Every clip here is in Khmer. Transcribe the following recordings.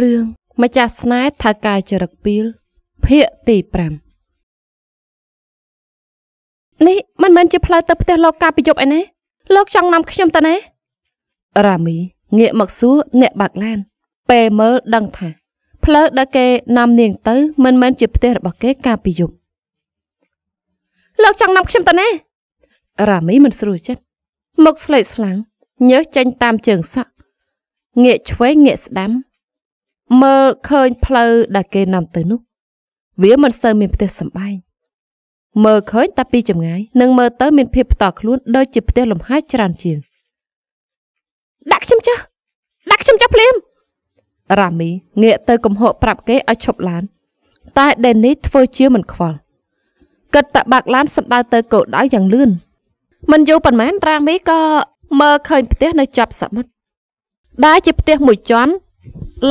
រឿងម្ចាស់ស្នេហ៍ថៅកែចរិកពីល ភាគទី5នេះមិនមែនជាផ្លូវទៅផ្ទះលោកកាពីយប់ឯណាលោកចង់នាំ ខ្ញុំទៅណារ៉ាមីងាកមកសួរអ្នកបាក់ឡានពេលមើលដឹងថាផ្លូវដែលគេនាំនាងទៅ មិនមែនជាផ្ទះរបស់គេកាពីយប់លោកចង់នាំខ្ញុំទៅណារ៉ាមីមិនស្រួលចិត្តមុខស្លេកស្លាំងញើសចេញតាមជើងសក់ងាកឆ្វេងងាកស្ដាំមើលឃើញផ្លូវដែលគេនាំទៅនោះ វាមិនសូវមានផ្ទះសម្បែងមើលឃើញតែពីចម្ងាយនិងមើលទៅ មានភាពផ្ទាល់ខ្លួនដូចជាផ្ទះលំហែច្រើនជាងដាក់ខ្ញុំចុះដាក់ខ្ញុំចុះភ្លាមរ៉ាមីងាកទៅ កំហកប្រាប់គេឲ្យឈប់ឡានតែដេននី ធ្វើជាមិនខ្វល់គិតតបាក់ឡានសម្ដៅទៅកោដៅយ៉ាងលឿនមិនយូរប៉ុន្មានរ៉ាមីក៏មើលឃើញផ្ទះនៅចប់សមុទ្រដែលជាផ្ទះមួយជាន់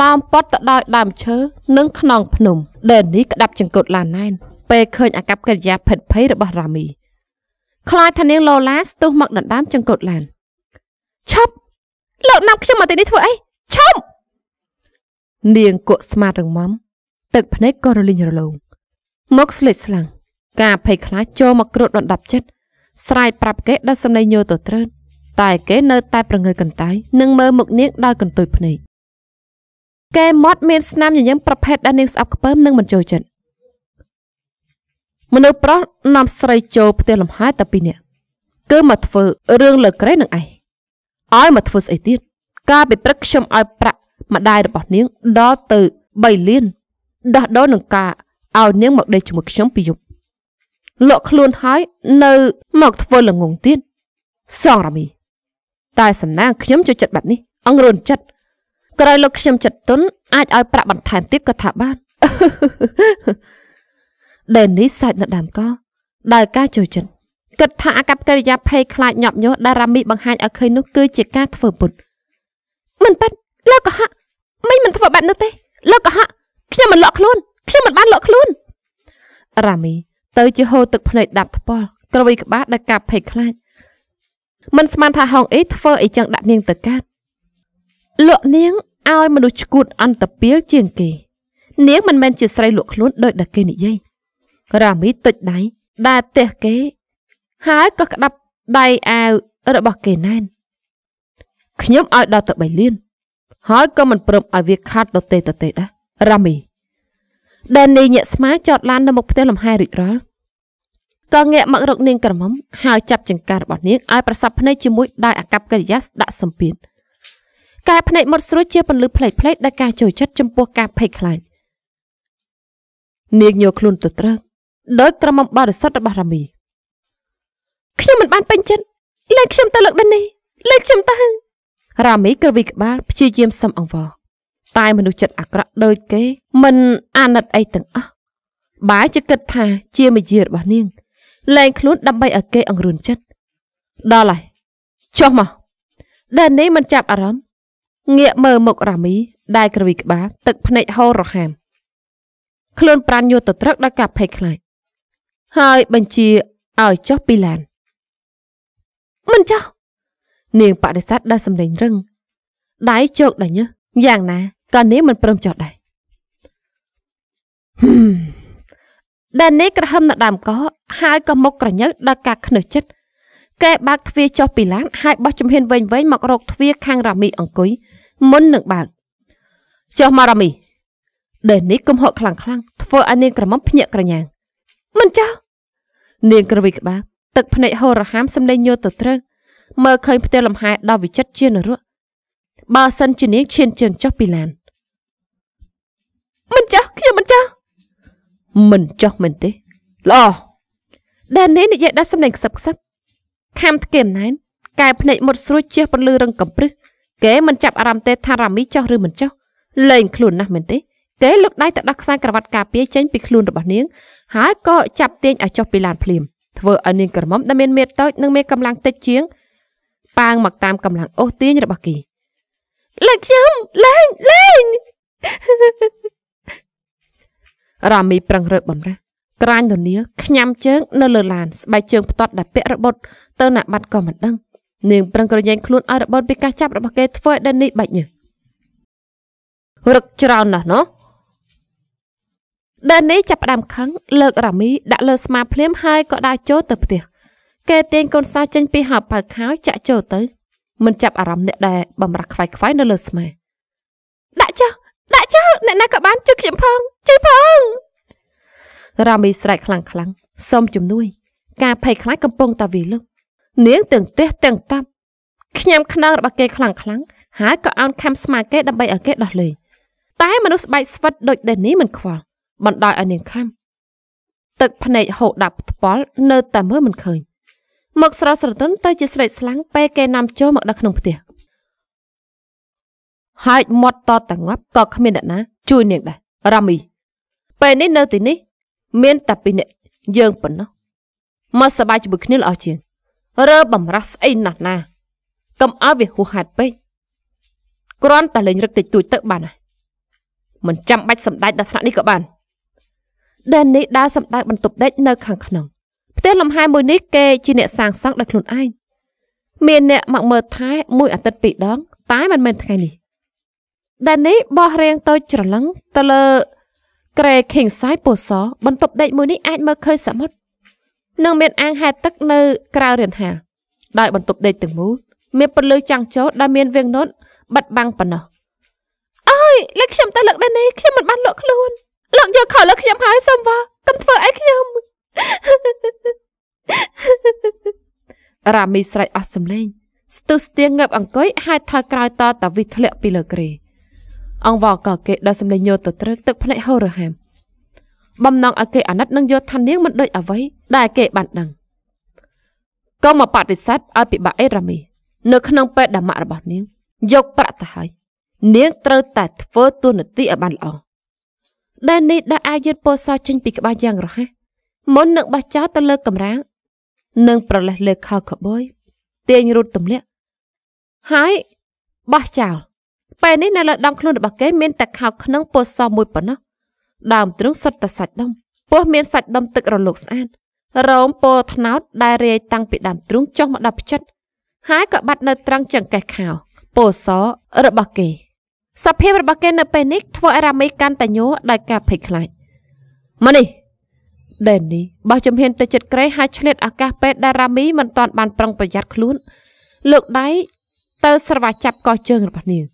ឡើងប៉ុតទៅដោយដើមឈើនិងខ្នងភ្នំដែលនេះក្តាប់ចង្កូតឡាណែនពេលឃើញអាកប្បកិរិយាភិតភ័យរបស់រ៉ាមីខ្លាចថានាងឡូឡាស្ទុះមកដណ្ដើមចង្កូតឡានឈប់លោកណាប់ខ្ញុំមកទីនេះធ្វើអីឈប់នាងកក់ស្មាតរងមំទឹកភ្នែកក៏រលីងរលោងមកស្លេចស្លាំងការភ័យខ្លាចចូលមកគ្រុតដណ្ដាប់ចិត្តស្រែកប្រាប់គេដល់សំឡេងញោទទៅត្រើតតែគេនៅតែប្រងើយកន្តើយនិងមើលមុខនាងដោយកន្ទុយភ្នែកគេម៉ត់មានស្នាមញញឹមប្រភេទដែលនាងស្អប់ខ្ពើមនិងមិនចូលចិត្តមនុស្សប្រុសនាំស្រីចូលផ្ទះលំហែតែពីរនាក់គឺមកធ្វើរឿងលើក្រេនឹងឯងឲ្យមកធ្វើស្អីទៀតការពិព្រឹកខ្ញុំឲ្យប្រាក់ម្ដាយរបស់នាងដល់ទៅ3លានដោះដូរនឹងការឲ្យនាង មកដេកជាមួយខ្ញុំពីយប់លក់ខ្លួនហើយ នៅមកធ្វើល្ងងទៀតសងរមីតែសំណាងខ្ញុំចូលចិត្តបាត់នេះអង្រួនចិត្តក្រោយលោកខ្ញុំចិត្តទុនអាចឲ្យប្រាក់បន្ថែមទៀតក៏ថាបានដេននីសាច់នៅដើមកដើរការចូលចិត្តគិតថាអាកប្បកិរិយាភ័យខ្លាចញាប់ញ័រដែលរ៉ាមីបង្ហាញឲ្យឃើញនោះគឺជាការធ្វើពុតមិនប៉ិតលោកកុហកមិញមិនធ្វើបែបនោះទេលោកកុហកខ្ញុំមិនលក់ខ្លួនខ្ញុំមិនបានលក់ខ្លួនរ៉ាមី ទៅជាហូរទឹកភ្នែកដាប់ថ្ពាល់ក្រវីក្បាលដោយការភ័យខ្លាចមិនស្មានថាហងអ៊ីធ្វើអីចឹងដាក់នាងទៅកាត់លក់នាងឲ្យមនុស្សឈួតអន្តពាលជាងគេនាងមិនមែនជាស្រីលក់ខ្លួនដោយដែលគេនិយាយរ៉ាមីទុចដៃដើរទះគេ ហើយក៏ក្តាប់ដៃអាវរបស់គេណែនខ្ញុំឲ្យដល់ទៅ3លានហើយក៏មិនព្រមឲ្យវាខាត់ទៅទេទៅទេដែររ៉ាមីដែលនាងញាក់ស្មាចតឡាននៅមុខផ្ទះលំហែរិចរល់ក៏ងាកមករកនាងក្រមុំហើយចាប់ចង្ការរបស់នាងឲ្យប្រសពភ្នែកជាមួយដៃអាកប្បកិរិយាស្ដាក់សម្ពាធការភ្នែកមុតស្រួចជាពន្លឺផ្លេកផ្លេកដោយការចូលចិត្តចំពោះការភ័យខ្លាចនាងញយខ្លួនទៅត្រឹកដោយក្រមុំបរិសុទ្ធរបស់រាមី ខ្ញុំមិនបានពេញចិត្តលែងខ្ញុំទៅលើកដនេះលែងខ្ញុំទៅរាមីក្រវីក្បាលព្យាយាមសំអង្វរតែមនុស្សចិត្តអាក្រក់ ដូចគេមិនអាណិតអីទាំងអស់បែរជាគិតថា ជាមយារបស់នាងលែងខ្លួនដើម្បីឲ្យគេអង្រួនចិត្តដល់ហើយចុះមកដេននេះមិនចាប់អារម្មណ៍ងាកមើលមុខរ៉ាមី ដែលក្រវីក្បាលទឹក ភ្នែកហូររហាមខ្លួនប្រានយោទៅត្រឹកដោយការភ័យខ្លាចហើយបញ្ជាឲ្យចុះពីឡាន មិនចុះនាងបដិសេធដោយសម្លេងរឹងដៃជោគដល់ញើសយ៉ាងណាក៏នាងមិនព្រមចុះដែរដែលនេះក្រហមនៅដើមកហើយក៏មុខក្រញើសដល់ការខ្នើសចិត្តកែបើកទ្វារចុះពីឡានហើយបោះជំហានវែងវែងមករកទ្វារខាងរ៉ាមីអង្គុយមុននឹងបើកចុះមករ៉ាមីដេនីកំហកខ្លាំងខ្លាំងធ្វើឲ្យនាងក្រមុំភ្ញាក់ក្រញ៉ាងមិនចុះនាងក្រវីក្បាលទឹកភ្នែកហូររហាមសម្លេងយោទៅត្រឹងមើលឃើញផ្ទះលំហែដល់វិចិត្រជានរៈបើសិនជានាងឈានជើងចុះពីឡានមិនចុះខ្ញុំមិនចុះមិនចុះមែនទេល្អដែលនេះនិយាយដល់សម្លេងខ្សឹបខ្សឹបខាំធ្កេមណែនកែភ្នែកមុតស្រួចជះពន្លឺរឹងកំព្រឹសគេមិនចាប់អារម្មណ៍ទេថារ៉ាមីចុះឬមិនចុះលែងខ្លួនណាស់មែនទេគេលុកដៃទៅដាក់ខ្សែក្រវ៉ាត់ការពារចេញពីខ្លួនរបស់នាងហើយក៏ចាប់ទាញឲ្យចុះពីឡានភ្លាមធ្វើឲ្យនាងក្រមុំដែលមានមេតូចនិងមេកម្លាំងតិចជាងប៉ាងមកតាមកម្លាំងអូសទាញរបស់គេលេងខ្ញុំលេងលេងរ៉ាមីប្រឹងរើបបំរះក្រាញ់ទៅនាងខ្ញាំជើងនៅលើឡានស្បែកជើងផ្ទាត់ដែលពាក់របត់ទៅណាបាត់ក៏មិនដឹងនាងប្រឹងក្រញែងខ្លួនឲ្យរបត់ពីការចាប់របស់គេធ្វើឲ្យដេននីបាច់ញើសរឹកច្រើនណាស់ណោះដេននីចាប់ផ្ដើមខឹងលើករ៉ាមីដាក់លើស្មាភ្លាមហើយក៏ដើរចូលទៅផ្ទះគេទាញកូនសោចេញ ពីហៅប៉ៅខោចាក់ចូលទៅ មិនចាប់អារម្មណ៍អ្នកដែលបំរះខ្វាយខ្វាយនៅលើស្មាដាក់ចុះដាក់ចុះអ្នកណាក៏បានជួយខ្ញុំផងជួយផងរ៉ាមីស្រែកខ្លាំងខ្លាំងសូមជំនួយ ការភ័យខ្លាចកំពុងតែវាលុះនាងទាំងទេះទាំងតាប់ខ្ញុំខ្នងរបស់គេខ្លាំងខ្លាំងហើយក៏អោនខំស្មាគេដើម្បីឲ្យគេដោះលែងតែមនុស្សស្បែកស្វិតដូចដេនីមិនខ្វល់បណ្ដោយឲ្យនាងខំទឹកភ្នែកហូរដាប់ផ្ពាល់នៅតែមើលមិនឃើញ មកស្រស់ស្រទន់ទៅជាស្រេចស្លាំងពេលគេនាំចូលមកដល់ក្នុងផ្ទះហើយមាត់តតងាប់ក៏គ្មានអ្នកណាជួយនាងដែររ៉ាមី ពេលនេះនៅទីនេះ មានតែពីរនាក់យើងប៉ុណ្ណោះមកសบายជាមួយគ្នាល្អជាងរើបំរះស្អីណាស់ណាកុំឲ្យវាហួសហេតុពេកគ្រាន់តែលេងរឹកតិចតួចទៅបានណាមិនចាំបាច់សម្ដែងដល់ថ្នាក់នេះក៏បានដែលនេះដើរសម្ដៅបន្ទប់ដេកនៅខាងក្នុងផ្ទះលំហែមួយនេះគេជាអ្នក សាងសង់ដោយខ្លួនឯងមានអ្នកមកមើលថែមួយអាទិត្យពីរដង តែមិនមែនថ្ងៃនេះដែលនេះបោះរៀងទៅច្រឡឹងទៅលើក្រែ King Size ពោសបន្ទប់ដេកមួយនេះអាចមើលឃើញសមុទ្រនិងមានអាងហែលទឹកនៅ ក្រៅរានហាលដោយបន្ទប់ដេកទាំងមូលមានពន្លឺចាំងចូលដែលមានវៀងនុតបិទបាំងប៉ុណ្ណោះអើយលើខ្ញុំទៅលើកដែរនេះខ្ញុំមិនបាន លក់ខ្លួនលក់យកខោលើខ្ញុំហើយសុំវ៉ាកុំធ្វើអីខ្ញុំរ៉ាមីស្រែកអស់សំឡេងស្ទុះស្ទៀងងើបអង្គុយហើយថយក្រោយតតាវិធ្លាក់ពីលើគ្រេអង្វរក៏គេដល់សំឡេងញោទទៅត្រឹកទឹកភ្នែកហូររហាមបំណងឲ្យគេអាណិតនឹងយកថានាងមិនដូចអ្វីដែលគេបានដឹងក៏មកបដិសេធឲ្យពិបាកអេរ៉ាមីនៅក្នុងពេទ្យកម្មរបស់នាង យក ប្រាក់ទៅហើយនាងត្រូវតែធ្វើទូនាទីឲ្យបានល្អដែលនេះដែលអាចយឺតពោសោចេញពីក្បាលយ៉ាងរហ័សមុននឹងបោះចោលទៅលើកំរាលនិងប្រលេះលើខោកបុយទាញរូតទម្លាក់ហើយបោះចោលពេលនេះនៅលើដងខ្លួនរបស់គេមានតែខោក្នុងពោសោមួយប៉ុណ្ណោះដើមទ្រូងសុទ្ធតែសាច់ដុំពោះមានសាច់ដុំទឹករលុកស្អាតរោមពោថ្នោតដែលរាយតាំងពីដើមទ្រូងចុះមកដល់ផ្ចិត ហើយក៏បាត់ នៅត្រង់ចង្កេះខោពោសរបស់គេសភាពរបស់គេនៅពេលនេះធ្វើឲ្យរ៉ាមីកាន់តែញ័រដោយការភ័យខ្លាចមកនេះដេននេះបោះជំហានទៅចិត្តក្រេហើយឆ្លៀតឱកាសពេលដែលរ៉ាមីមិនទាន់បានប្រុងប្រយ័ត្នខ្លួនលើកដៃទៅស្រវាចាប់កោះជើងរបស់នាង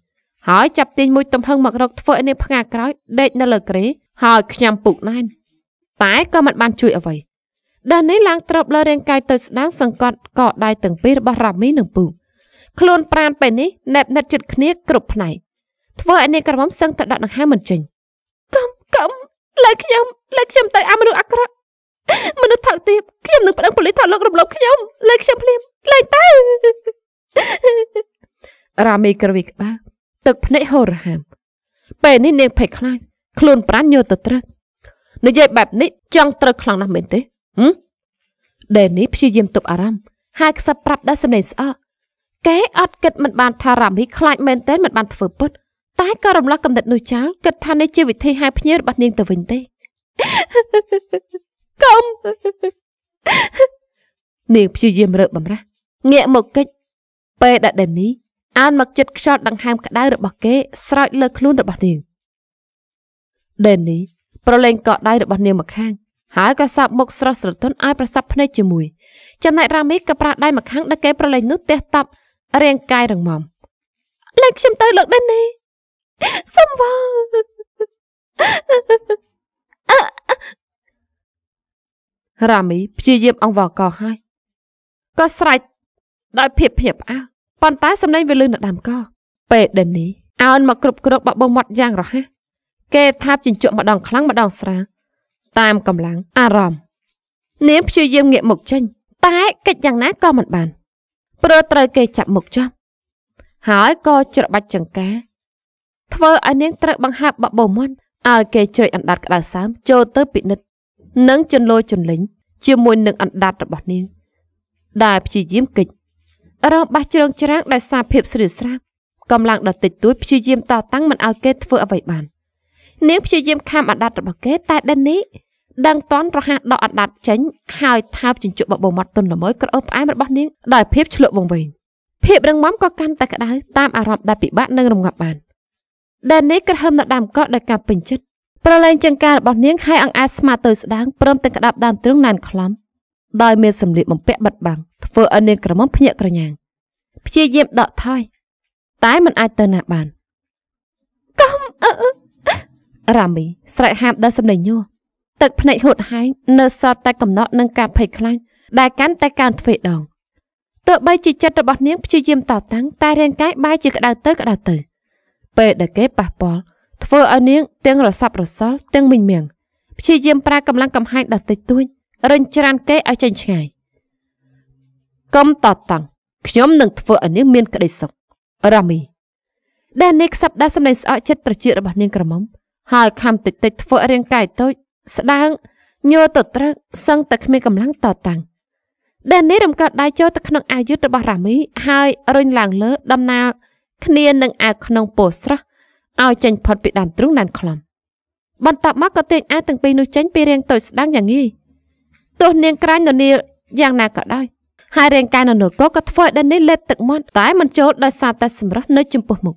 ហើយចាប់ទាញមួយទំហឹងមករក ធ្វើឲ្យនាងផ្ងាក្រោយដេកនៅលើក្រេហើយខ្ញុំពុកណែនតែក៏មិនបាន ជួយអ្វីដានីឡើងត្រប់លើរាងកាយទៅស្ដាងសង្កត់កដៃទាំងពីររបស់រ៉ាមីនិងពូខ្លួនប្រានពេលនេះណែបណិតចិត្តគ្នាគ្រប់ផ្នែកធ្វើឲ្យនាងក្រមុំសឹងទៅដកដង្ហើមមិនចេញកំកំលើខ្ញុំលើខ្ញុំទៅអាមនុស្សអាក្រក់មនុស្សថោកទាបខ្ញុំនឹងប្តឹងប៉ូលីសថាលោករំលោភខ្ញុំលើខ្ញុំភ្លាមលែងទៅរ៉ាមីក្រវិក្បាលទឹកភ្នែកហូររហាមពេលនេះនាងភ័យខ្លាចខ្លួនប្រាញ់យោទៅត្រឹកនិយាយបែបនេះចង់ត្រូវខ្លាំងណាស់មែនទេហឹមដេនីព្យាយាមទប់អារម្មណ៍ហើយខ្សឹបប្រាប់ដែរសម្លេងស្អកគេអត់គិតមិនបានថារ៉ាមីខ្លាចមែនទែនមិនបានធ្វើពុត តែក៏រំលោះកំណត់នោះចោលគិតថានេះជាវិធីហៅភ្ញៀវរបស់នាងទៅវិញទេកុំនាងព្យាយាមរើបំរាស់ងាកមកកិច្ចពេលដែលដេនីអានមកចិត្តខ្យល់ដង្ហើមក្តៅរបស់គេស្រោចលើខ្លួនរបស់នាងដេននីប្រឡែងកក់ដៃរបស់នាងមកខាងហើយក៏សាប់មុខស្រស់ស្រទន់ឲ្យប្រសាប់ភ្នែកជាមួយចំណែករ៉ាមីក៏ប្រាស់ដៃមកខាងដែលគេប្រឡែងនោះទះតាប់រាងកាយរងមមលេងខ្ញុំទៅលោកដេននីសំវល់រ៉ាមីព្យាយាមអង្វរកហើយក៏ស្រែកដោយ ភាពភ្ញាក់ផ្អើលប៉ុន្តែសំឡេងវាលឺនៅដើមកពេដេននីអើនមកគ្រប់គ្រងបាក់បងមាត់យ៉ាងរហ័សគេថាបជញ្ជក់ម្ដងខ្លាំងម្ដងស្រាតាមកម្លាំងអារម្មណ៍នាងព្យាយាមងាកមុខចេញតែកិច្ចយ៉ាងណាក៏មិនបានព្រោះត្រូវគេចាប់មុខចំហើយក៏ច្របាច់ចង្ការធ្វើឲ្យនាងត្រូវបង្ហាប់បបោមន់ឲ្យគេជ្រែកអណ្ដាតក្តៅសើមចូលទៅពិនិត្យនិងចន្លោចន្លិញជាមួយនឹងអណ្ដាតរបស់នាងដែលព្យាយាមកិច្ចរងបាស់ជ្រងច្រាងដោយសារភាពស្រីស្រាប់កម្លាំងដ៏តិចតួចព្យាយាមតតាំងមិនឲ្យគេធ្វើអ្វីបាននាងព្យាយាមខំអណ្ដាតរបស់គេ តែដេននេះដឹងតន់រហ័សដកអណ្ដាតចេញហើយថើបជញ្ជក់បបោមាត់ទុនល្មើយក្រអូបផ្អែមរបស់នាងដោយភាពឆ្លក់វង្វេងភាពរឹងមាំក៏កាន់តែក្តៅតាមអារម្មណ៍ដែលពិបាកនឹងរងាប់បានដេននេះក្រហើមនៅដើមកក់ដោយការពេញចិត្តប្រឡែងចង្ការរបស់នាងហើយអង្អែស្មាទៅស្ដាង ព្រមទាំងក្តាប់ដើមទ្រឹងណានខ្លំដោយមានសម្លៀកបំពាក់បិទបាំងធ្វើឲ្យនាងក្រមុំភ្ញាក់ក្រញាំងព្យាយាមដកថយ តែមិនអាចទៅណាបានកំអឺរ៉ាមីស្រែកហាមដោយសម្លេងញ័រទឹកភ្នែកហូតហែងនៅសតតែកំណត់នឹងការភ័យខ្លាចដែលកាន់តែកើនទ្វេដងទោះបីជាចិត្តរបស់នាងព្យាយាមតតាំងតែរាងកាយបែរជាក្តៅទៅក្តៅទៅពេលដែលគេប៉ះពាល់ធ្វើឲ្យនាងទាំងរសាប់រសល់ទាំងមិញមៀងព្យាយាមប្រើកម្លាំងកំហែងដល់តិចតួចរិញច្រានគេឲ្យចេញឆ្ងាយកុំតតាំងខ្ញុំនឹងធ្វើឲ្យនាងមានក្តីសុខរ៉ាមីដែលនេះខ្សឹបដាសម្លេងស្អកចិត្តត្រចៀករបស់នាងក្រមុំហើយខំតិចតិចធ្វើរាងកាយតូច ស្ដើងញ័រទៅត្រឹកសឹងតែគ្មានកម្លាំងតតាំងដែលនេះរំកើតដៃចូលទៅក្នុងអាយុធរបស់រ៉ាមី ហើយរុញឡើងលើដំណាលគ្នានឹងអាវក្នុងពោស្រស់ឲ្យចេញផុតពីដើមទ្រូងណានខ្លំ បន្ទាប់មកក៏ទាញអាវទាំងពីរនោះចេញពីរាងតូចស្ដាំងយ៉ាងងាយទោះនាងក្រាញ់ននីលយ៉ាងណាក៏ដោយហើយរាង កាយននគរក៏ធ្វើឲ្យដេននេះលេបទឹកមាត់តែមិនចូលដោយសារតែសម្រស់នៅចំពោះមុខ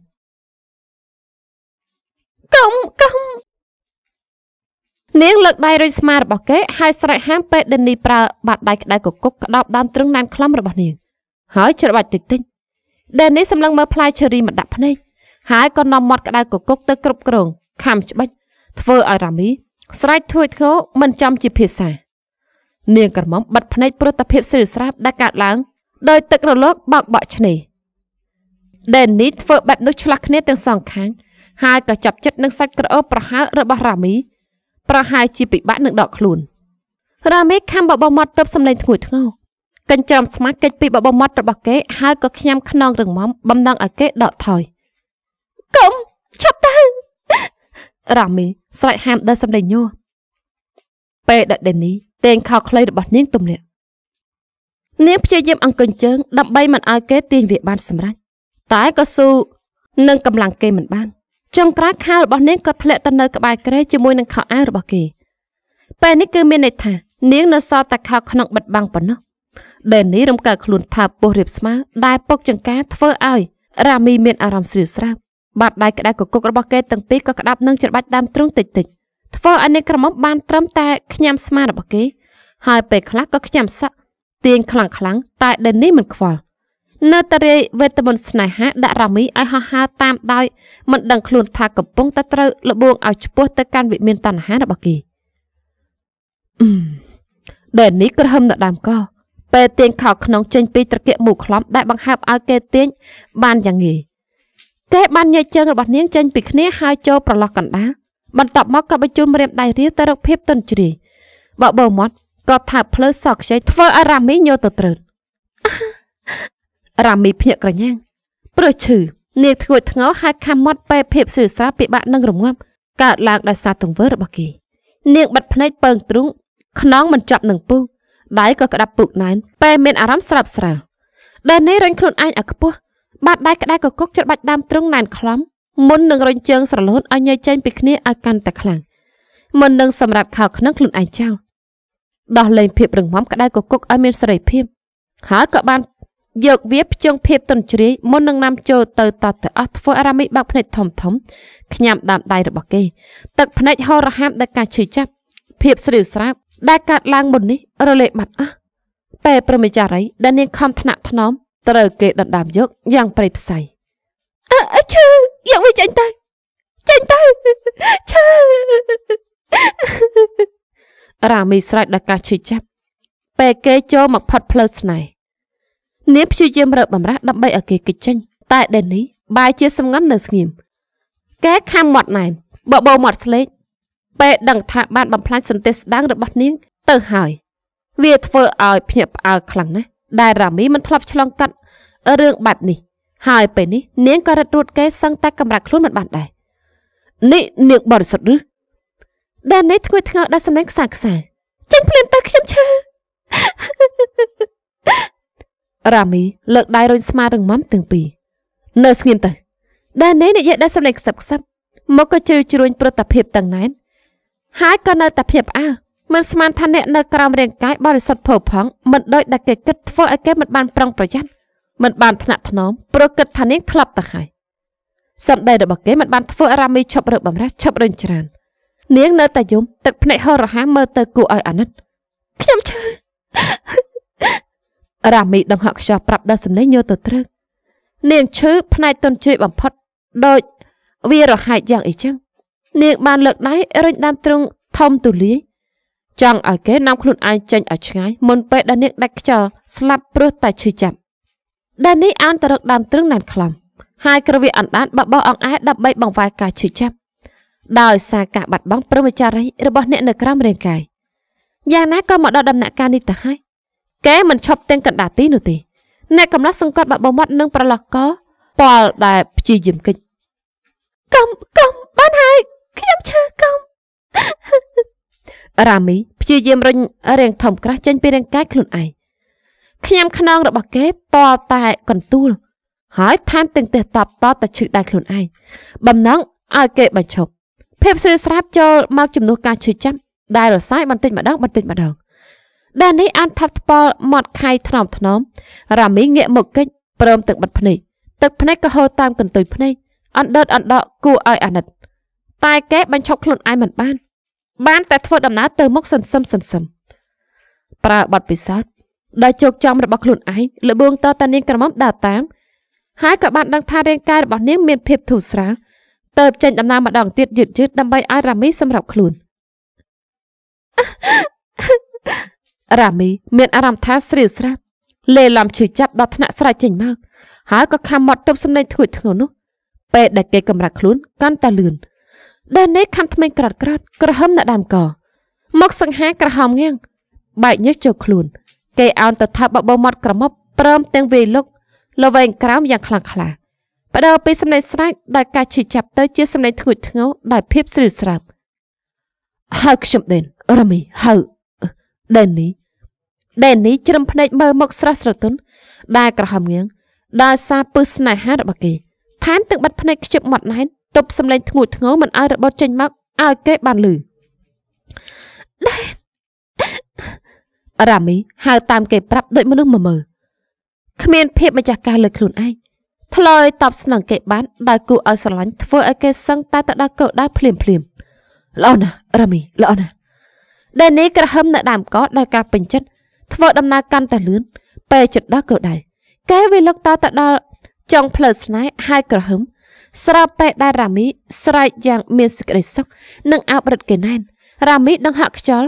កុំកុំនាងលើកដៃរុញស្មារបស់គេហើយស្រែកហាមពេលដេនីប្រើបាត់ដៃក្តៅកគុកក្តោបដើមទ្រឹងណានខ្លំរបស់នាងហើយច្របាច់តិចតិចដេនីសម្លឹងមើលផ្លែឈើរីមិនដាក់ភ្នែកហើយក៏នាំមាត់ក្តៅកគុកទៅគ្រប់គ្រងខំច្បិចធ្វើឲ្យរ៉ាមីស្រែកធ្វើធ្ងោមិនចំជាភាសានាងក្រមុំបិទភ្នែកព្រោះតែភាពស្រីស្រាប់ដែលកើតឡើងដោយទឹករលកបោកបក់ឆ្នេរដេនីធ្វើបែបនោះឆ្លាស់គ្នាទាំងសងខាងហើយក៏ចាប់ចិត្តនឹងសាច់ក្រអូបប្រហើរបស់រ៉ាមី ប្រហែលជាពិបាកនឹងដកខ្លួនរ៉ាមីខំបបមាត់ទៅសម្លេងធ្ងួយធ្ងរកញ្ចើមស្មាត់កិច្ចពីបបមាត់របស់គេហើយក៏ខ្ញាំខ្នងរឹងមាំបំណងឲ្យគេដកថយកុំឈប់ទៅរ៉ាមីស្រែកហាមដល់សម្លេងញ័រពេលដែលដេនីទែងខោខ្លីរបស់នាងទម្លាក់នាងព្យាយាម អង្គញជើង ដើម្បីមិនឲ្យគេទាញវាបានសម្រេចតែក៏ស៊ូនឹងកម្លាំងគេមិនបានចុងក្រោយខោរបស់នាងក៏ធ្លាក់ទៅនៅក្បែរគ្រែជាមួយនឹងខោអាវរបស់គេពេលនេះគឺមានន័យថានាងនៅសល់តែខោក្នុងបិទបាំងប៉ុណ្ណោះដេនីរំកើខ្លួនថាពោះរៀបស្មើដែលពុកចង្ការធ្វើឲ្យរ៉ាមីមានអារម្មណ៍ស្រីស្រាប់បាត់ដៃក្តៅកគុករបស់គេទាំងពីរក៏ក្តាប់នឹងច្របាច់ដើមទ្រូងតិចតិចធ្វើឲ្យអ្នកក្រមុំបានត្រឹមតែខ្ញាំស្មារបស់គេហើយពេលខ្លះក៏ខ្ញាំសក់ទាញខ្លាំងខ្លាំងតែដេនីមិនខ្វល់នៅតរាយវេទមន្តស្នេហា ដាក់រាមីឲ្យហោះហើរតាមដោយមិនដឹងខ្លួនថាកំពុងតែត្រូវលបួងឲ្យឈ្មោះទៅកាន់វិមានតណ្ហារបស់គេដែលនេះក្រហមនៅដើមកោពេលទាញខោក្នុងចេញពីត្រគាកមូលខ្លំដែលបង្ហើបឲ្យគេទាញបានយ៉ាងងាយគេបានញែកជើងរបស់នាងចេញពីគ្នាហើយចូលប្រឡោះកណ្ដាលបន្ទាប់មកក៏បញ្ជូនម្រាមដៃរាទៅរកភាពទន់ជ្រាយបបោមាត់ក៏ថាភ្លើសខ្ចីធ្វើឲ្យរ៉ាមីញយទៅត្រើតរ៉ាមីភ្ញាក់ក្រញ៉ាំងព្រោះឈឺនាងធ្ងួចធ្ងរហើយខំមាត់ពេភាពស្រីស្រាពិបាកនឹងរងាប់កើតឡើងដោយសារទង្វើរបស់គេនាងបិទភ្នែកពើងទ្រូងខ្នងមិនចាប់នឹងពុះដៃក៏ក្តាប់ពុកណែនពេលមានអារម្មណ៍ស្រាប់ស្រាលដែលនេះរញខ្លួនឯងឲ្យខ្ពស់បាត់ដៃក្តៅកគុកច្របាច់ដើមទ្រូងណែនខ្លំមុននឹងរញជើងស្រលូនឲ្យញែកចេញពីគ្នាឲ្យកាន់តែខ្លាំងមិននឹងសម្រាប់ខោក្នុងខ្លួនឯងចោលដោះលែងភាពរងមមក្តៅកគុកឲ្យមានសេរីភាពហើយក៏បានយកវាភ្ជង់ភាពទន់ជ្រាយមុននឹងនាំចូលទៅតតទៅអស់ធ្វើអារ៉ាមីបាក់ភ្នែកធំធំខ្ញាំដើមដៃរបស់គេទឹកភ្នែកហូររហាមដោយការឈឺចាប់ភាពស្រីវស្រាប់ដែលកាត់ឡើងមុននេះរលែកបាត់អស់ពេលប្រមេចារីដែលនាងខំថ្នាក់ថ្នមត្រូវគេដណ្ដើមយកយ៉ាងប្រេផ្សៃអឺឈឺយកវាចេញទៅចេញទៅឈឺរ៉ាមីស្រែកដល់ការឈឺចាប់ ពេលគេចូលមកផុតផ្លូវស្នេហ៍នាងព្យាយាមរើបំរាស់ដើម្បីឲ្យគេគេចចេញតែដេននេះបាយជាសំងំនៅស្ងៀមកែខំមាត់ណែមបបោមាត់ស្លេកពេលដឹងថាបានបំផ្លាញសន្តិស្ដាងរបស់នាង ទៅហើយ វាធ្វើឲ្យភ្ញាក់ផ្អើលខ្លាំងណាស់ដែលរ៉ាមីមិនធ្លាប់ឆ្លងកាត់រឿងបែបនេះ ហើយពេលនេះនាងក៏រត់រួតគេសឹងតែកម្រាស់ខ្លួនមិនបានដែរនេះនាងបរិសុទ្ធឬដែលនេះធ្ងួយធ្ងរដល់សំឡេងខ្សាខ្សាចេញភ្លាមទៅខ្ញុំឈឺរ៉ាមីលើកដៃរុញស្មារឹងមាំទាំងពីរនៅស្ងៀមទៅដែលនេះនិយាយដោយសំឡេងខ្សឹបខ្សឹបមកក៏ជ្រឿជ្រួញប្រតិភិបទាំងណែនហើយក៏នៅតែភាពអើមិនស្មានថាអ្នកនៅក្រោមរាងកាយបរិសុទ្ធផុសផង់មិនដូចដែលគេគិតធ្វើឲ្យគេមិនបានប្រុងប្រយ័ត្នមិនបានថ្នាក់ថ្នមព្រោះគិតថានាងធ្លាប់ទៅហើយសម្ដីរបស់គេមិនបានធ្វើអារ៉ាមីឈប់រើបំរះឈប់រញច្រាននាងនៅតែយំទឹកភ្នែកហូររហ័សមើលទៅគួរឲ្យអាណិតខ្ញុំឈឺរ៉ាមីដង្ហក់ខ្យល់ប្រាប់ដល់សំឡេងយោទៅត្រឹកនាងឈឺផ្នែកទន់ជ្រាបបំផុត ដូចវារហែកយ៉ាងអីចឹង នាងបានលើកដៃរិញដើមទ្រូងធំទូលាយចង់ឲ្យគេនាំខ្លួនឯងចេញឲ្យឆ្ងាយមុនពេលដែលនាងដាច់ខ្យល់ស្លាប់ព្រោះតែឈឺចាប់ ដែលនេះអានទៅរកដើមទ្រូងណានខ្លំហើយក្រវាអណ្ដាតបបោអង្អែដើម្បីបង្វែរការឈឺចាប់ ដោយសារការបាត់បង់ព្រមចារីរបស់អ្នកនៅក្រោមរាងកាយយ៉ាងណាក៏មកដល់ដំណាក់កាលនេះទៅហើយគេមិនឈប់ទាំងកណ្ដាទីនោះទេអ្នកកំឡោះសង្កត់បាក់បោមាត់និងប្រឡោះកប៉លដែលព្យាយាមគេចកំកំបានហើយខ្ញុំឈឺកំរ៉ាមីព្យាយាមរញរាងធំក្រាស់ចេញពីរាងកាយខ្លួនឯងខ្ញុំខ្នងរបស់គេតលតែកន្ទួលហើយថែមទាំងទះតបតតឈឺដៃខ្លួនឯងបំណងឲ្យគេបញ្ឈប់ភាពស្រីស្រាប់ចូលមកជំនួសការឈឺចាប់ដែលរសាយបន្តិចម្ដងបន្តិចម្ដងដែលនេះអានថាប់ថ្ពល់មាត់ខៃថ្នមថ្នមរ៉ាមីងាកមកកិច្ចព្រមទឹកបិទភ្នែកទឹកភ្នែកក៏ហូរតាមកន្ទុយភ្នែកអណ្ដិតអណ្ដក់គួរឲ្យអាណិត តែគេបញ្ឈប់ខ្លួនឯងមិនបាន បាន តែធ្វើដំណើរទៅ មុខសន្សឹមសន្សឹមប្រើប័ណ្ណពិសោធន៍ដោយជោគចំរបស់ខ្លួនឯងលបួងត តានាងក្រមុំដើរតាមហើយក៏បានដឹងថារាងកាយរបស់នាងមានភាពធូរស្រាលទៅចេញដំណើរម្ដងទៀតយឺតយឺតដើម្បីឲ្យរ៉ាមីសម្រាប់ខ្លួនរ៉ាមីមានអារម្មណ៍ថាស្រីស្រាប់លេឡំឈឺចាប់ដល់ថ្នាក់ស្រែកចេញមកហើយក៏ខំមាត់ទប់សម្លេងធ្ងួយធ្ងរនោះពេលដែលគេកម្រាស់ខ្លួនកាន់តែលឿនដែលនេះខំថ្មីក្រាត់ក្រាត់ក្រហមនៅដើមកមកសង្ហាក្រហមងៀងបែកញើសចូលខ្លួនគេអោនទៅថាបបោមាត់ក្រមុបព្រម ទាំងវាយលុកលវែងក្រោមយ៉ាងខ្លាំងខ្លាបដូរពីសម្លេងស្រែកដែលការឈឺចាប់ទៅជាសម្លេងធ្ងួយធ្ងរដោយភាពស្រីស្រាប់ហើយខ្ញុំដេនរ៉ាមីហើយដេននីដេននីជ្រឹមភ្នែកមើលមកស្រស់ស្រទន់ដែលក្រហមងៀងដោយសារពឹសស្នេហារបស់គេថែមទាំងបាត់ភ្នែកខ្ជិបមាត់ណែនទប់សម្លេងធ្ងូធ្ងរមិនឲ្យរបត់ចេញមកឲ្យគេបានឮដេនរ៉ាមីហៅតាមគេប្រាប់ដូចមនុស្សមួយមើលគ្មានភាពម្ចាស់ការលើខ្លួនឯងថ្លើយតបស្នងគេបានដោយគូឲ្យស្រឡាញ់ធ្វើឲ្យគេសឹងតែទៅដល់កោដៅភ្លាមភ្លាមល្អណាស់រ៉ាមីល្អណាស់ដែលនេះក្រហឹមនៅដើមកោដោយការពេញចិត្តធ្វើដំណើរកាន់តែលឿនពេលចិត្តដល់កៅដៅកែវាលុកតទៅដល់ចុងផ្លូវស្នេហ៍ហើយក្រហឹមស្រាប់ពេលដែលរ៉ាមី ស្រែកយ៉ាង មានសេចក្តីសុខនិងអាប់រិតគេណែនរ៉ាមីដឹងហាក់ខ្យល់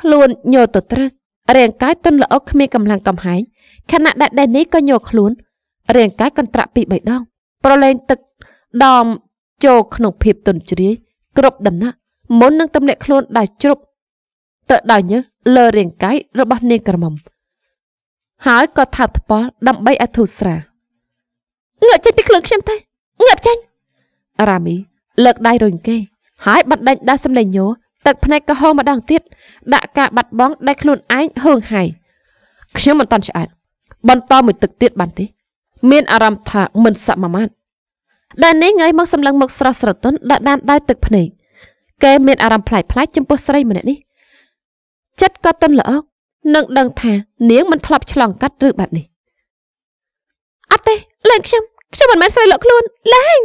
ខ្លួនញយទៅត្រឹករាងកាយទន់ល្អគ្មានកម្លាំងកំហែងខណៈដែលដេនីក៏ញយខ្លួនរាងកាយកន្ត្រាក់ពី3ដង ប្រឡែងទឹកដមចូលក្នុងភាពទន់ជ្រាយគ្រប់ដំណាក់មុននឹងទម្លាក់ខ្លួនដោយជ្រប់ទៅដោយញើសលើរាងកាយរបស់នាងក្រមុំហើយក៏ថាបថ្ពាល់ដើម្បីអធុស្រាងើបចេញពីខ្លួនខ្ញុំទៅងើបចេញរ៉ាមីលើកដៃរុញគេហើយបណ្ដេញដាស់សម្លេងញោទឹកភ្នែកក៏ហូរម្ដងទៀតដាក់ការបាត់បង់ ដែលខ្លួនឯងហឹងហាយខ្ញុំមិនតន់ឆ្អែតបន្តមួយទឹកទៀតបានទេមានអារម្មណ៍ថាមិនសមមាត្រដែលនេះងៃមកសម្លឹងមុខស្រស់ស្រទន់ដាក់ដាមដៅទឹកភ្នែកគេមានអារម្មណ៍ប្លែកៗចំពោះស្រីម្នាក់នេះចិត្តក៏ទន់ល្អនឹងដឹងថានាងមិនធ្លាប់ឆ្លងកាត់រឿងបែបនេះអត់ទេលែងខ្ញុំខ្ញុំមិនមែនស្រីលក់ខ្លួនលែង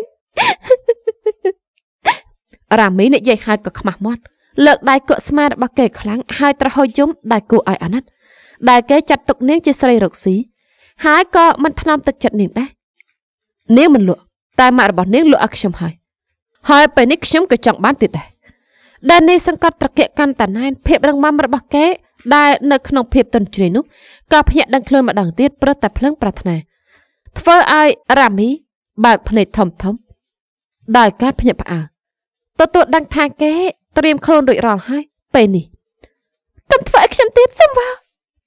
រ៉ាមីនិយាយហើយក៏ខ្មាស់មាត់លើកដៃគក់ស្មារបស់គេខ្លាំងហើយត្រហុយយំដៃគូឲ្យអាណិតដែលគេចាត់ទុកនាងជាស្រីរកស៊ីហើយក៏មិនថ្នមទឹកចិត្តនាងដែរនាងមិនលក់តែម៉ាក់របស់នាងលក់ឲ្យខ្ញុំហើយហើយពេលនេះខ្ញុំក៏ចង់បានទៀតដែរដែលនេះសង្កត់ត្រគាក់កាន់តែណែនភាពរឹងមាំរបស់គេដែលនៅក្នុងភាពទន់ជ្រាយនោះក៏ភ្ញាក់ដឹងខ្លួនម្ដងទៀតព្រោះតែភ្លឹងប្រាថ្នាធ្វើឲ្យរ៉ាមីបើកភ្នែកធំធំដោយការភ្ញាក់ផ្អើលទទួលដឹងថាគេត្រៀមខ្លួនរួចរាល់ហើយពេលនេះកុំធ្វើឲ្យខ្ញុំទៀតសិមវ៉ា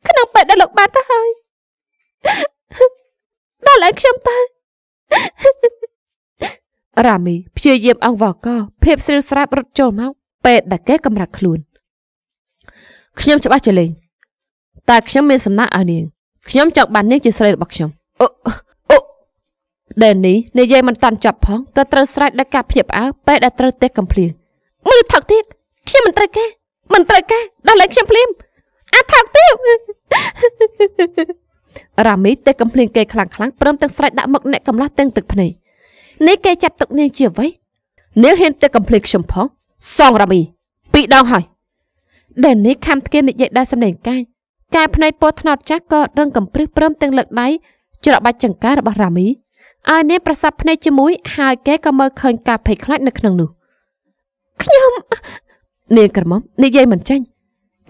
ក្នុងពេលដែលលោកបាត់ទៅហើយដល់ឲ្យខ្ញុំទៅរ៉ាមីព្យាយាមអង្វរកភាពស្រីស្រាប់រត់ចូលមកពេលដែលគេកម្រាស់ខ្លួនខ្ញុំច្បាស់ចលេងតែខ្ញុំមានសំណាក់ឲ្យនាងខ្ញុំចង់បាននាងជាស្រីរបស់ខ្ញុំអូអូដេននេះនិយាយមិនតាន់ចប់ផងក៏ត្រូវស្រែកដោយការភ្ញាក់ផ្អើលពេលដែលត្រូវទះកំភ្លៀងមើលថឹកទៀតខ្ញុំមិនត្រូវគេមិនត្រូវគេដល់លែងខ្ញុំភ្លាមអាថឹកទៀតរ៉ាមីទះកំភ្លៀងគេខ្លាំងខ្លាំងព្រមទាំងស្រែកដាក់មុខអ្នកកំឡោះទាំងទឹកភ្នែកនេះគេចាប់ទុកនាងជាអ្វីនាងហ៊ានទះកំភ្លៀងខ្ញុំផងសងរ៉ាមីពីរដងហើយដែលនេះខំធ្ងន់និយាយដែរសម្លេងកាយការភ្នែកពោះថ្នោតចាស់ក៏រឹងកំព្រឹសព្រមទាំងលើកដៃច្របាច់ចង្ការរបស់រ៉ាមីឲ្យនេះប្រសាប់ភ្នែកជាមួយហើយគេក៏មើលឃើញការភ័យខ្លាចនៅក្នុងនោះខ្ញុំនាងក្រមុំនិយាយមិនចេញ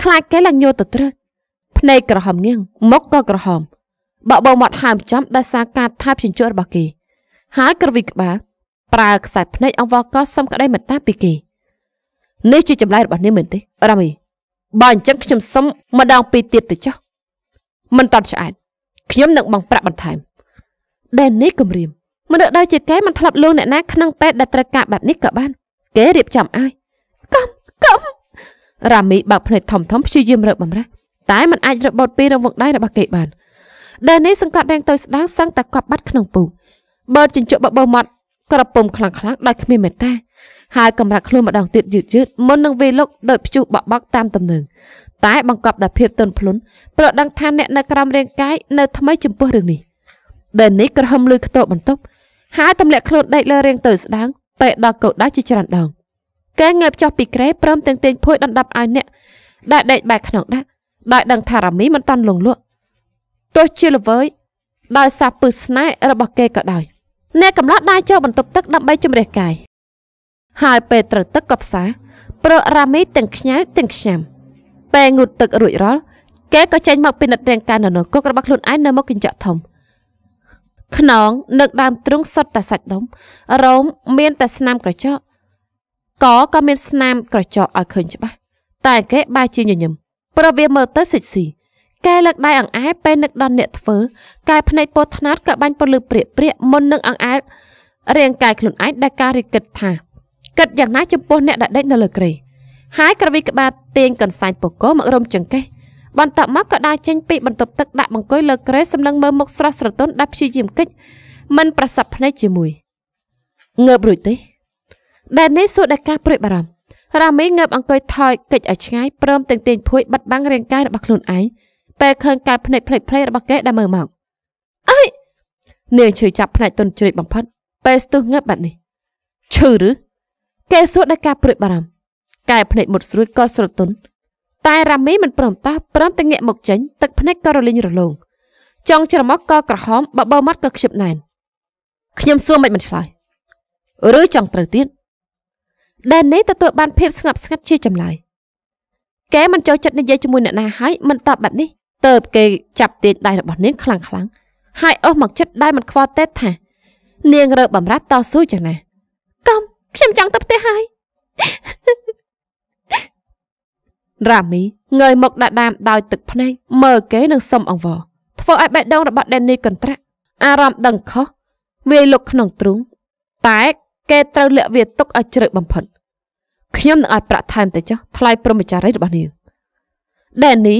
ខ្លាចគេឡើងយោទៅត្រឹកភ្នែកក្រហមងៀងមុខក៏ក្រហមបបោមាត់ហើមចំដោយសារការថើបជញ្ជក់របស់គេហើយក្រវិក្បាលប្រើខ្សែភ្នែកអង្វរក៏សុំក្តីមេត្តាពីគេនេះជាចម្លើយរបស់នាងមែនទេរ៉ាមីបើអញ្ចឹងខ្ញុំសុំម្ដងពីរទៀតទៅចុះមិនតន់ឆ្អែតខ្ញុំនឹងបង់ប្រាក់បន្ថែមដែលនេះគម្រាមមនុស្សដែលជាគេមិនធ្លាប់លួងអ្នកណាក្នុងពេលដែលត្រូវការបែបនេះក៏បានគេរៀបចំឲ្យកំកំរ៉ាមីបើកភ្នែកធំធំព្យាយាមរើបំរះតែមិនអាចរបត់ពីរង្វង់ដៃរបស់គេបានដែលនេះសង្កត់រែងទៅស្ដាងសឹងតែកប់បាត់ក្នុងពូបើជញ្ជក់បបោមាត់ក្រពុំខ្លាំងៗដោយគ្មានមេត្តាហើយកម្រាស់ខ្លួនម្ដងទៀតយឺតយឺតមុននឹងវាលុកដោយព្យុះបក់បក់តាមទំនឹងតែបង្កប់ដោយភាពទន់ភ្លន់ព្រោះដឹងថាអ្នកនៅក្រោមរាងកាយនៅថ្មីចំពោះរឿងនេះដេនីក្រហមលុយខ្ទោបន្ទប់ហើយទម្លាក់ខ្លួនដេកលើរាងទៅស្ដាងពេកដល់កោដៅជាច្រើនដងកែងើបចុះពីក្រែព្រមទាំងទាញភួយដណ្ដប់ឲ្យអ្នក ដែលដេកបែរខ្នងដាក់ដោយដឹងថារ៉ាមីមិនតាន់លងលក់ទោះជាល្វើយដោយសារពឹសស្នេហ៍របស់គេក៏ដោយអ្នកកំឡោះដើរចូលបន្ទប់ទឹកដើម្បីជំរះកាយហើយពេលត្រូវទឹកក៏ផ្សាប្ររ៉ាមីទាំងខ្ញៅទាំងខ្ញាំពេលងូតទឹករួចរាល់គេក៏ចេញមកពិនិត្យរាងកាយនរណគុករបស់ខ្លួនឯងនៅមុខកញ្ចក់ធំខ្នងនឹកដើមទ្រូងសុទ្ធតែសាច់ដុំរោមមានតែស្នាមក្រចកកក៏មានស្នាមក្រចកឲ្យឃើញច្បាស់តែគេបែរជាញញឹមព្រោះវាមើលទៅសិចស៊ីកែលើកដៃអង្អែពេលនឹកដល់អ្នកធ្វើកែភ្នែកពោថ្នោតក៏បាញ់ពលឺព្រាកព្រាកមុននឹងអង្អែរាងកាយខ្លួនឯងដែលការរិកិតថាគិតយ៉ាងណាចំពោះអ្នកដែលដេកនៅលើគ្រៃហើយក្រវីក្បាលទាញកន្សែងពកោមករំចង្កេះបន្ទាប់មកក៏ដើរចេញពីបន្ទប់ទឹកដាក់បង្គោលលើគ្រែសម្លឹងមើលមុខស្រស់ស្រទន់ដែលព្យាយាមគេចមិនប្រសពភ្នែកជាមួយងើបរួចទេដែលនេះសួរដល់ការព្រួយបារម្ភរ៉ាមីងើបអង្គុយថយកិច្ចឲ្យឆ្ងាយព្រមទាំងទាញភួយបិទបាំងរាងកាយរបស់ខ្លួនឯងពេលឃើញការភ្នែកភ្លេចភ្លេចរបស់គេដែលមើលមកអើយនាងឈឺចាប់ភ្នែកទុនជ្រេកបំផុតពេលស្ទុះងើបបែបនេះឈឺឬកែវសួរដោយការព្រួយបារម្ភកែភ្នែកមុតស្រួយក៏ស្រទន់តែរ៉ាមីមិនព្រមតោះព្រមតែងាកមកចេញទឹកភ្នែកក៏រលីងរលោងចង់ច្រមុះក៏ក្រហមបបោមាត់ក៏ខ្ជិបណែនខ្ញុំសួរមិនមិនឆ្លើយឬចង់ត្រូវទៀតដែននេះទទួលបានភាពស្ងប់ស្ងាត់ជាចម្លើយកែមិនចូលចិត្តនិយាយជាមួយអ្នកណាហើយមិនតបបែបនេះតើបគេចាប់ទាញដៃរបស់នាងខ្លាំងខ្លាំងហើយអស់មកចិត្តដែលមិនខ្វល់ទេថានាងរើបំរះតស៊ូយ៉ាងណាខ្ញុំចង់ទៅផ្ទះហើយរ៉ាមីងើយមកដាក់ដាមដោយ ទឹកភ្នែកមើលគេនឹងសុំអង្វរធ្វើឲ្យបេះដូងរបស់ដេនីកន្ត្រាក់អារម្មណ៍ដឹងខុសវាយលុកក្នុងទ្រូងតែគេត្រូវលាក់វាទុកឲ្យជ្រៅបំផុតខ្ញុំនឹងឲ្យប្រាក់ថែមទៅចុះថ្លៃព្រមចារីរបស់នាងដេនី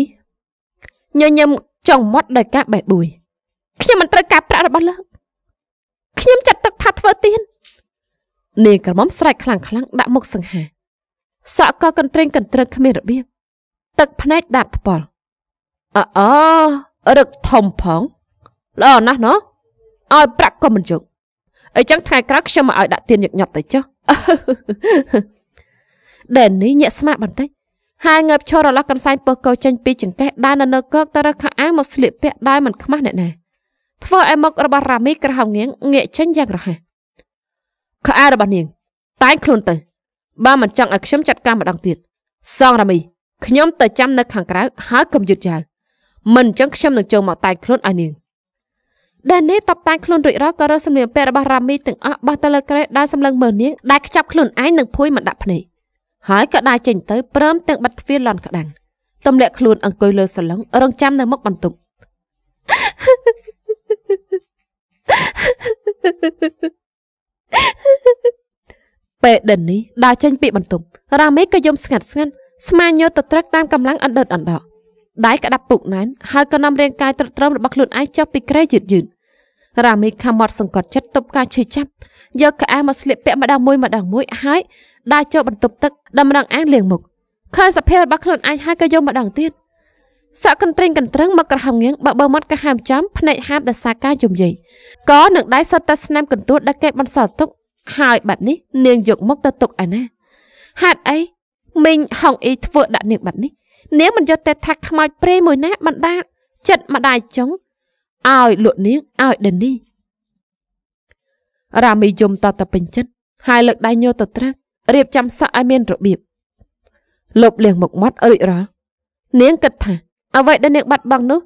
ញញឹមចង់មាត់ដោយការបេះបួយ ខ្ញុំមិនត្រូវការប្រាក់របស់លោកខ្ញុំចាត់ទុកថាធ្វើទៀននាងក្រមុំស្រែកខ្លាំងៗដាក់មុខសង្ហា សក់ក៏កន្ទ្រេងកន្ទ្រឹកគ្មានរបៀបទឹកភ្នែកដាបថ្បល់អអរឹកធំផងល្អណាស់ណោះឲ្យប្រាក់ក៏មិនយកអីចឹងថ្ងៃក្រោយខ្ញុំមកឲ្យដាក់ទៀនញឹកញាប់ទៅចុះដែលនេះញាក់ស្មាបន្តិចហើយងើបឈររលាស់កន្សែងពើកោចេញពីចង្កេះដើរនៅលើគោកទៅរើខោអាវមកស្លៀកពាក់ដោយមិនខ្មាស់អ្នកណាធ្វើឲ្យមុខរបស់រ៉ាមីក្រហមងៀងងាកចេញយ៉ាងរហ័សក្អែរបស់នាងតែងខ្លួនទៅបើមិនចង់ឲ្យខ្ញុំចាត់ការម្ដងទៀតសងរាមីខ្ញុំទៅចាំនៅខាងក្រៅហើយកុំយឺតយ៉ាវមិនអញ្ចឹងខ្ញុំនឹងចូលមកតែងខ្លួនឲ្យនាងដែលនេះតបតែងខ្លួនរួចរាល់ក៏រើសម្លៀកបំពាក់របស់រាមីទាំងអស់បោះទៅលើក្រែដែលសម្លឹងមើលនាងដែលខ្ចប់ខ្លួនឯងនឹងភួយមិនដាក់ភ្នែកហើយក៏ដើរចេញទៅព្រមទាំងបិទទ្វារលន់ក្តាំងទម្លាក់ខ្លួនអង្គុយលើសាឡុងរងចាំនៅមុខបន្ទប់ពេលដិននេះដើរចេញពី បន្ទប់រ៉ាមេក៏យំស្ងាត់ស្ងាត់ស្មាញើទៅត្រឹកតាមកម្លាំងអណ្ដើតអណ្ដោះដៃក្តាប់ពុកណែនហើយក៏នាំរាងកាយ ត្រឹកត្រឹមរបស់ខ្លួនឯងចុះពីក្រេយឺតយឺតរ៉ាមីខំមត់សង្កត់ចិត្តទប់ការឈឺចាប់ យកក្អែមកស្លៀកពាក់ម្ដងមួយម្ដងមួយហើយដើរចូលបន្ទប់ទឹកតម្រង់អាងលាងមុខឃើញសភាពរបស់ខ្លួនឯងហើយក៏យំម្ដងទៀតសាក់កន្ទ្រិញកន្ទ្រឹងមកក្រហមងៀងបើបើមាត់ក៏ហាមចំភ្នែកហាមដោយសារការយំយីក៏នឹងដៃសុទ្ធតែស្នាមកន្ទួលដែលគេបន្សល់ទុកហើយបែបនេះនាងយកមុខទៅទុកឯណាហេតុអីមីងហងអ៊ីធ្វើដាក់នាងបែបនេះនាងមិនយកតែថាខ្មោចព្រេមួយណាបណ្ដាចិត្តម្ដាយចុងឲ្យលក់នាងឲ្យដេនីរ៉ាមីយំតតពេញចិត្តហើយលើកដៃញោទៅត្រាស់រៀបចំសក់ឲ្យមានរបៀបលប់លៀងមុខមាត់រួចរាល់នាងគិតថាអ្វីដែលនាងបាត់បង់នោះ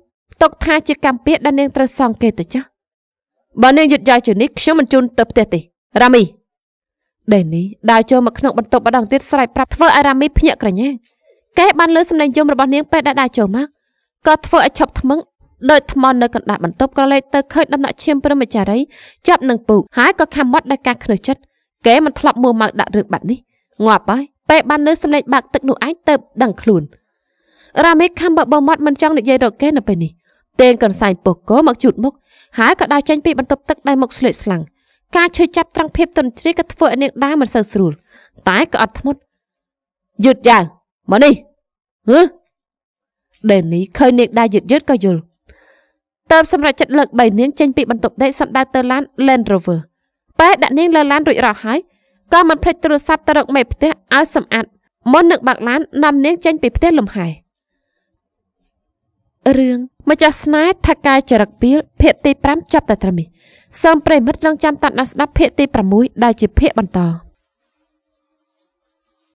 ຕົកថាជាកម្មពៀដែលនាងត្រូវសងគេទៅចាស់បើនាងយឺតយ៉ាវជានេះខ្ញុំមិនជូនទៅផ្ទះទេរ៉ាមីដេនីដើរចូលមកក្នុងបន្ទប់ម្ដងទៀតស្រែកប្រាប់ធ្វើឲ្យរ៉ាមីភ្ញាក់ក្រញ៉ាកែបានលើសម្លេងយំរបស់នាងពេលដែលដើរចូលមកក៏ធ្វើឲ្យឈប់ថ្មឹងដោយថ្មនៅកណ្ដាលបន្ទប់ក៏លេចទៅឃើញដំណាក់ឈាមព្រមចារីចាប់នឹងពូកហើយក៏ខំមាត់ដោយការខ្នើចចិត្តកែមិនធ្លាប់មើលមកដាក់រឿងបែបនេះងាប់ហើយពេលបានលើសម្លេងបាក់ទឹកនោះឯងទៅដឹងខ្លួនរ៉ាមេខំបបមាត់មិនចង់និយាយរកគេនៅពេលនេះតេងកន្សែងពុះកោមកជូតមុខហើយក៏ដើរចេញពីបន្ទប់ទឹកដែលមកស្លេកស្លាំងការឈឺចាប់ត្រង់ភាពទន់ជ្រាយក៏ធ្វើឲ្យនាងដាមិនសូវស្រួលតែក៏អត់ធ្មត់យឺតយ៉ាវមកនេះហឺដេនីឃើញនាងដាយឺតយឺតក៏យល់តើបសម្រាប់ចិត្តលើក3នាងចេញពីបន្ទប់ដេកសម្ដៅទៅឡាន Land Rover ពេលដាក់នាងលើឡានរួចរាល់ហើយក៏មិនភ្លេចទូរស័ព្ទទៅរកមេផ្ទះឲ្យសម្អាតមុននឹងបាក់ឡាននាំ នាងចេញពីផ្ទះលំហែរឿងម្ចាស់ស្នេហ៍ថកាយចរិកពីលភាគទី5ចាប់តែត្រឹមនេះសូមប្រិមិត្តរងចាំតាមដានស្ដាប់ភាគទី6ដែលជាភាគបន្ត។